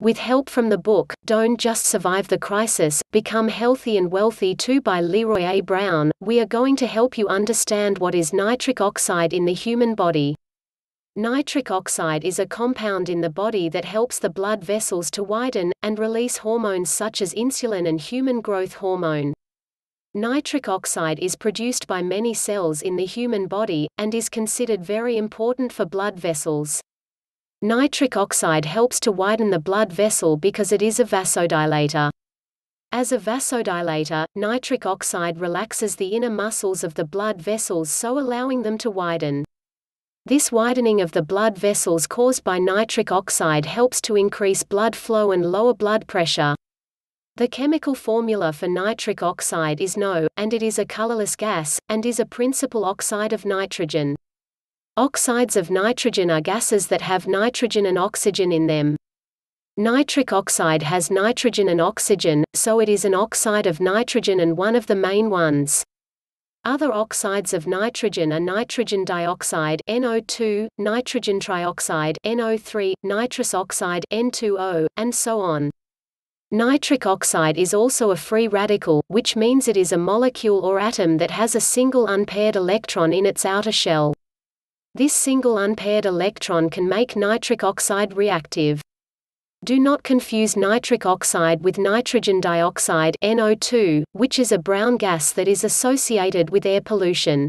With help from the book, Don't Just Survive the Crisis, Become Healthy and Wealthy Too by Leroy A. Brown, we are going to help you understand what is nitric oxide in the human body. Nitric oxide is a compound in the body that helps the blood vessels to widen, and release hormones such as insulin and human growth hormone. Nitric oxide is produced by many cells in the human body, and is considered very important for blood vessels. Nitric oxide helps to widen the blood vessel because it is a vasodilator. As a vasodilator, nitric oxide relaxes the inner muscles of the blood vessels so allowing them to widen. This widening of the blood vessels caused by nitric oxide helps to increase blood flow and lower blood pressure. The chemical formula for nitric oxide is NO, and it is a colorless gas, and is a principal oxide of nitrogen. Oxides of nitrogen are gases that have nitrogen and oxygen in them. Nitric oxide has nitrogen and oxygen, so it is an oxide of nitrogen and one of the main ones. Other oxides of nitrogen are nitrogen dioxide NO2, nitrogen trioxide NO3, nitrous oxide N2O, and so on. Nitric oxide is also a free radical, which means it is a molecule or atom that has a single unpaired electron in its outer shell. This single unpaired electron can make nitric oxide reactive. Do not confuse nitric oxide with nitrogen dioxide NO2, which is a brown gas that is associated with air pollution.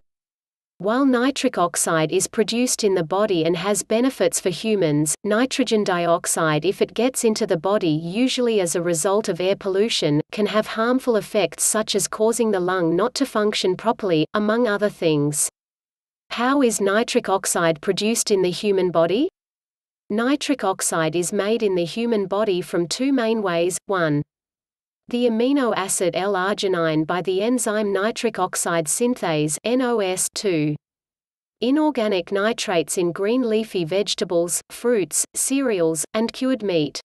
While nitric oxide is produced in the body and has benefits for humans, nitrogen dioxide if it gets into the body usually as a result of air pollution, can have harmful effects such as causing the lung not to function properly, among other things. How is nitric oxide produced in the human body? Nitric oxide is made in the human body from two main ways. 1. The amino acid L-arginine by the enzyme nitric oxide synthase NOS 2. Inorganic nitrates in green leafy vegetables, fruits, cereals, and cured meat.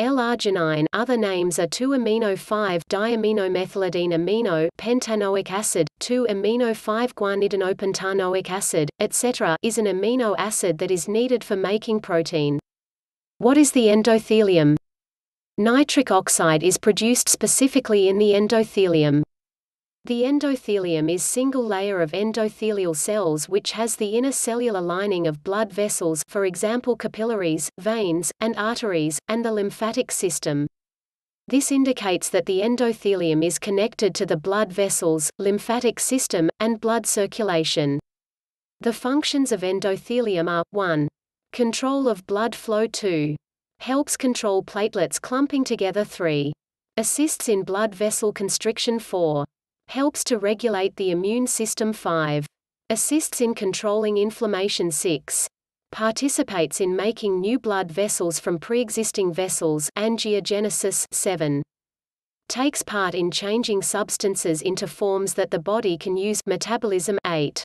L-arginine other names are 2-amino-5-diaminomethylidine amino pentanoic acid, 2-amino-5-guanidinopentanoic acid, etc. is an amino acid that is needed for making protein. What is the endothelium? Nitric oxide is produced specifically in the endothelium. The endothelium is single layer of endothelial cells which has the inner cellular lining of blood vessels for example capillaries, veins, and arteries, and the lymphatic system. This indicates that the endothelium is connected to the blood vessels, lymphatic system, and blood circulation. The functions of endothelium are 1. Control of blood flow 2. Helps control platelets clumping together 3. Assists in blood vessel constriction 4. Helps to regulate the immune system 5. Assists in controlling inflammation 6. Participates in making new blood vessels from pre-existing vessels angiogenesis 7. Takes part in changing substances into forms that the body can use metabolism 8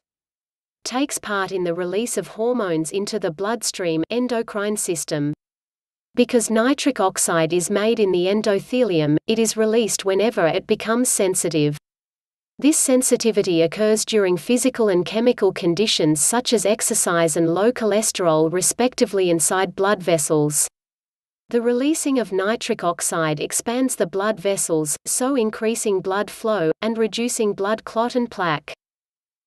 takes part in the release of hormones into the bloodstream endocrine system. Because nitric oxide is made in the endothelium, it is released whenever it becomes sensitive. This sensitivity occurs during physical and chemical conditions such as exercise and low cholesterol respectively inside blood vessels. The releasing of nitric oxide expands the blood vessels, so increasing blood flow, and reducing blood clot and plaque.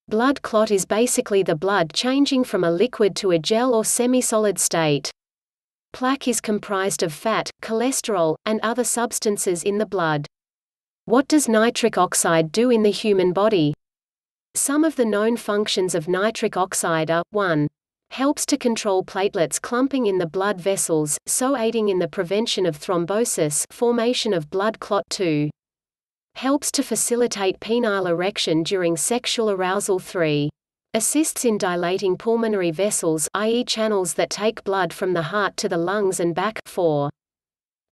Blood clot is basically the blood changing from a liquid to a gel or semi-solid state. Plaque is comprised of fat, cholesterol, and other substances in the blood. What does nitric oxide do in the human body? Some of the known functions of nitric oxide are 1. Helps to control platelets clumping in the blood vessels, so aiding in the prevention of thrombosis, formation of blood clot 2. Helps to facilitate penile erection during sexual arousal 3. Assists in dilating pulmonary vessels, i.e. channels that take blood from the heart to the lungs and back 4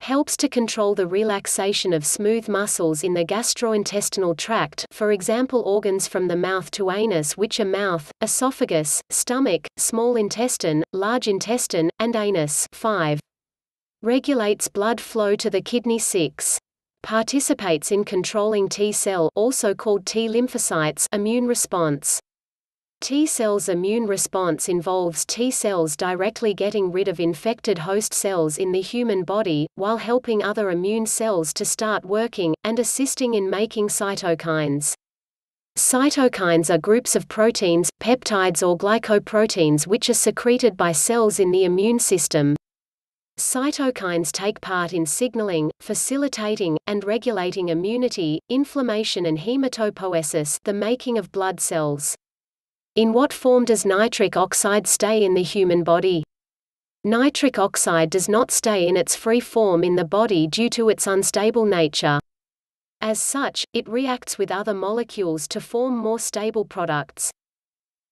helps to control the relaxation of smooth muscles in the gastrointestinal tract for example organs from the mouth to anus which are mouth, esophagus, stomach, small intestine, large intestine, and anus 5. Regulates blood flow to the kidney 6. Participates in controlling T cell also called T lymphocytes immune response. T cells' immune response involves T cells directly getting rid of infected host cells in the human body, while helping other immune cells to start working, and assisting in making cytokines. Cytokines are groups of proteins, peptides or glycoproteins which are secreted by cells in the immune system. Cytokines take part in signaling, facilitating, and regulating immunity, inflammation and hematopoiesis the making of blood cells. In what form does nitric oxide stay in the human body? Nitric oxide does not stay in its free form in the body due to its unstable nature. As such, it reacts with other molecules to form more stable products.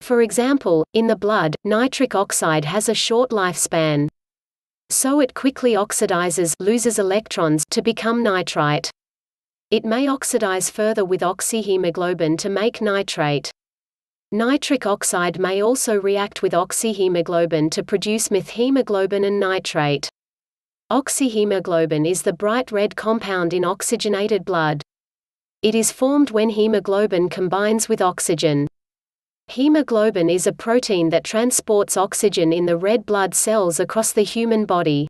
For example, in the blood, nitric oxide has a short lifespan. So it quickly oxidizes loses electrons to become nitrite. It may oxidize further with oxyhemoglobin to make nitrate. Nitric oxide may also react with oxyhemoglobin to produce methemoglobin and nitrate. Oxyhemoglobin is the bright red compound in oxygenated blood. It is formed when hemoglobin combines with oxygen. Hemoglobin is a protein that transports oxygen in the red blood cells across the human body.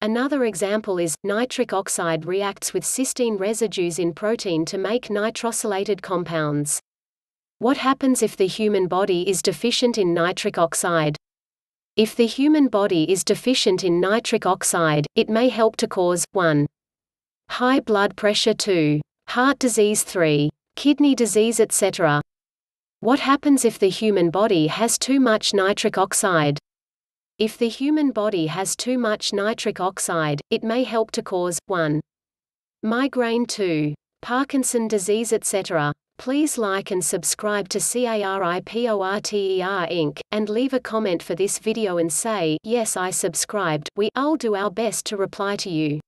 Another example is, nitric oxide reacts with cysteine residues in protein to make nitrosylated compounds. What happens if the human body is deficient in nitric oxide? If the human body is deficient in nitric oxide, it may help to cause 1. High blood pressure 2. Heart disease 3. Kidney disease etc. What happens if the human body has too much nitric oxide? If the human body has too much nitric oxide, it may help to cause 1. Migraine 2. Parkinson disease etc. Please like and subscribe to CARIPORTER Inc., and leave a comment for this video and say, yes I subscribed, we, I'll do our best to reply to you.